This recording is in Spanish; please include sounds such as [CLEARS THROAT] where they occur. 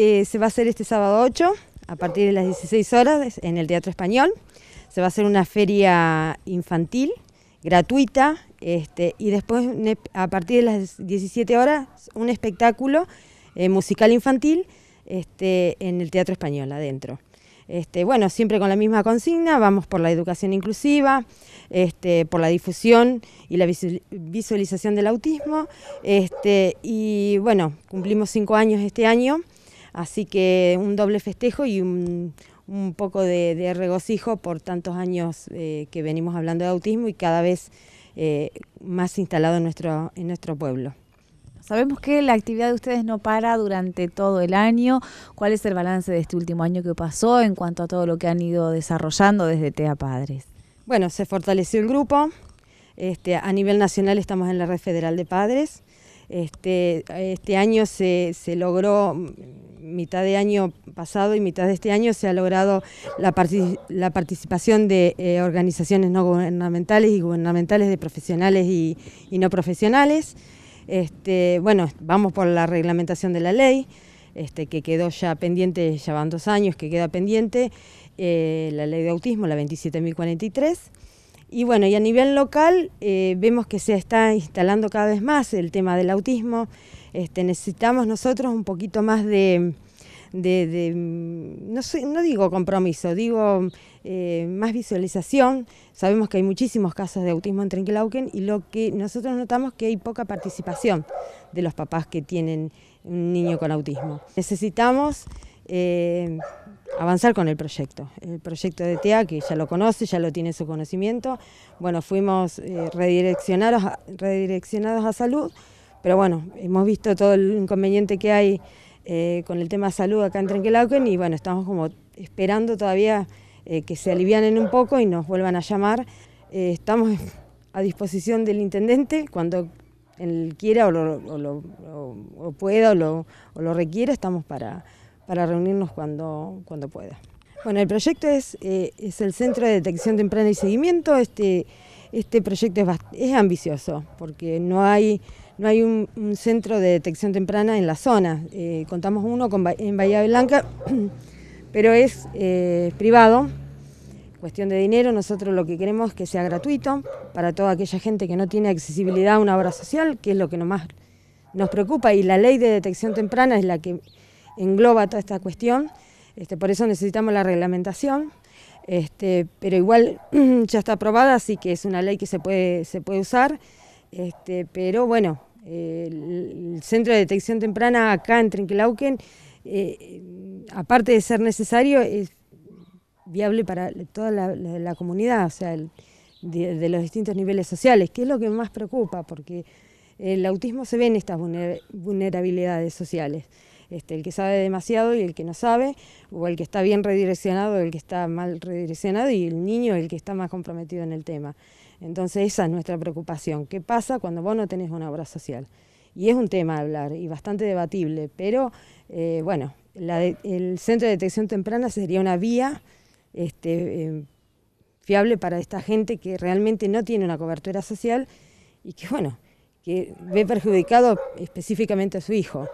Eh, se va a hacer este sábado 8 a partir de las 16 horas en el Teatro Español. Se va a hacer una feria infantil gratuita este, y después a partir de las 17 horas un espectáculo eh, musical infantil este, en el Teatro Español adentro. Este, bueno, siempre con la misma consigna, vamos por la educación inclusiva, por la difusión y la visualización del autismo, y bueno, cumplimos cinco años este año Así que un doble festejo y un, poco de, regocijo por tantos años eh, que venimos hablando de autismo y cada vez eh, más instalado en nuestro, en nuestro pueblo. Sabemos que la actividad de ustedes no para durante todo el año. ¿Cuál es el balance de este último año que pasó en cuanto a todo lo que han ido desarrollando desde TEA Padres? Bueno, se fortaleció el grupo. Este, a nivel nacional estamos en la Red Federal de Padres. Este, este año se, se logró mitad de año pasado y mitad de este año se ha logrado la, participación de eh, organizaciones no gubernamentales y gubernamentales de profesionales y, no profesionales. Este, bueno, vamos por la reglamentación de la ley, este, que quedó ya pendiente, ya van dos años que queda pendiente, eh, la ley de autismo, la 27.043. Y bueno, y a nivel local eh, vemos que se está instalando cada vez más el tema del autismo. Este, necesitamos nosotros un poquito más de de, mm, no, digo compromiso, digo eh, más visualización. Sabemos que hay muchísimos casos de autismo en Trenquilauquen y lo que nosotros notamos que hay poca participación de los papás que tienen un niño con autismo. Necesitamos eh, avanzar con el proyecto. El proyecto de TEA, que ya lo conoce, ya lo tiene su conocimiento. Bueno, fuimos eh, redireccionados, redireccionados a salud, pero bueno, hemos visto todo el inconveniente que hay eh, con el tema salud acá en Trenquelauquen y bueno, estamos como esperando todavía eh, que se alivianen un poco y nos vuelvan a llamar. Eh, estamos a disposición del intendente cuando él quiera o lo, o pueda o lo, requiera, estamos para, para reunirnos cuando, cuando pueda. Bueno, el proyecto es, es el Centro de Detección Temprana y Seguimiento. Este, este proyecto es, es ambicioso porque no hay no hay un, centro de detección temprana en la zona. Eh, contamos uno en Bahía Blanca, [CLEARS THROAT] pero es eh, privado, cuestión de dinero. Nosotros lo que queremos es que sea gratuito para toda aquella gente que no tiene accesibilidad a una obra social, que es lo que más nos preocupa y la ley de detección temprana es la que engloba toda esta cuestión. Este, por eso necesitamos la reglamentación. Este, pero igual [CLEARS THROAT] ya está aprobada, así que es una ley que se puede, se puede usar, este, pero bueno, el, centro de detección temprana acá en Trenquelauquen, eh, aparte de ser necesario, es viable para toda la, comunidad, o sea, de, los distintos niveles sociales, que es lo que más preocupa, porque el autismo se ve en estas vulnerabilidades sociales. Este, el que sabe demasiado y el que no sabe, o el que está bien redireccionado, el que está mal redireccionado, y el niño el que está más comprometido en el tema. Entonces esa es nuestra preocupación. ¿Qué pasa cuando vos no tenés una obra social? Y es un tema a hablar y bastante debatible, pero eh, bueno, el centro de detección temprana sería una vía este, em, fiable para esta gente que realmente no tiene una cobertura social y que bueno, que ve perjudicado específicamente a su hijo.